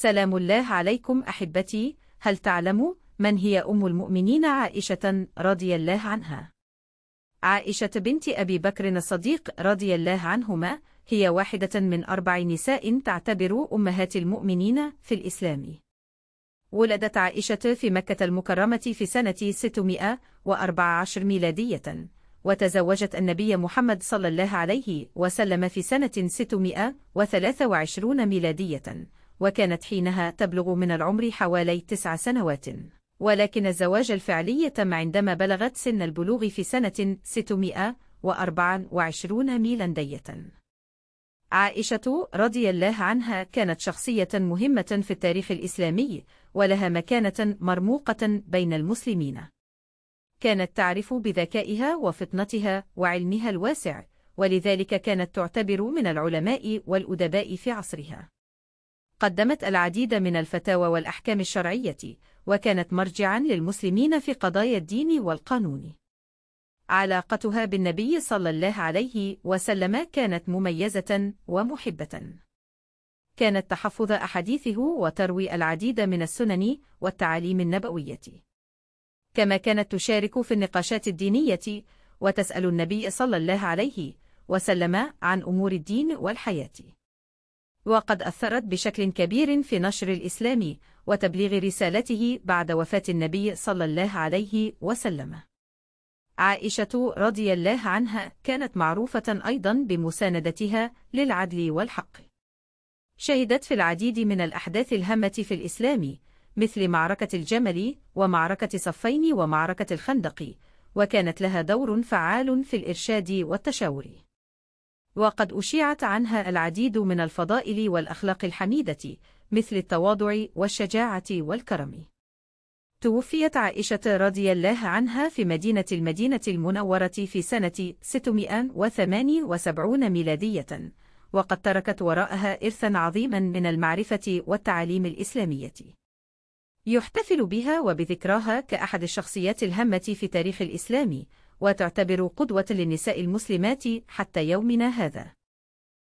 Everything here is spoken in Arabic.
سلام الله عليكم أحبتي هل تعلموا من هي أم المؤمنين عائشة رضي الله عنها؟ عائشة بنت أبي بكر الصديق رضي الله عنهما هي واحدة من أربع نساء تعتبر أمهات المؤمنين في الإسلام ولدت عائشة في مكة المكرمة في سنة 614 ميلادية وتزوجت النبي محمد صلى الله عليه وسلم في سنة 623 ميلادية وكانت حينها تبلغ من العمر حوالي تسع سنوات ولكن الزواج الفعلي تم عندما بلغت سن البلوغ في سنة 624 ميلادية. عائشة رضي الله عنها كانت شخصية مهمة في التاريخ الإسلامي ولها مكانة مرموقة بين المسلمين. كانت تعرف بذكائها وفطنتها وعلمها الواسع ولذلك كانت تعتبر من العلماء والأدباء في عصرها. قدمت العديد من الفتاوى والأحكام الشرعية وكانت مرجعا للمسلمين في قضايا الدين والقانون علاقتها بالنبي صلى الله عليه وسلم كانت مميزة ومحبة كانت تحفظ أحاديثه وتروي العديد من السنن والتعاليم النبوية كما كانت تشارك في النقاشات الدينية وتسأل النبي صلى الله عليه وسلم عن أمور الدين والحياة وقد أثرت بشكل كبير في نشر الإسلام وتبليغ رسالته بعد وفاة النبي صلى الله عليه وسلم. عائشة رضي الله عنها كانت معروفة أيضا بمساندتها للعدل والحق. شهدت في العديد من الأحداث الهامة في الإسلام مثل معركة الجمل ومعركة صفين ومعركة الخندق، وكانت لها دور فعال في الإرشاد والتشاور. وقد أشيعت عنها العديد من الفضائل والأخلاق الحميدة مثل التواضع والشجاعة والكرم توفيت عائشة رضي الله عنها في مدينة المدينة المنورة في سنة 678 ميلادية وقد تركت وراءها إرثا عظيما من المعرفة والتعاليم الإسلامية يحتفل بها وبذكراها كأحد الشخصيات الهامة في تاريخ الإسلام وتعتبر قدوة للنساء المسلمات حتى يومنا هذا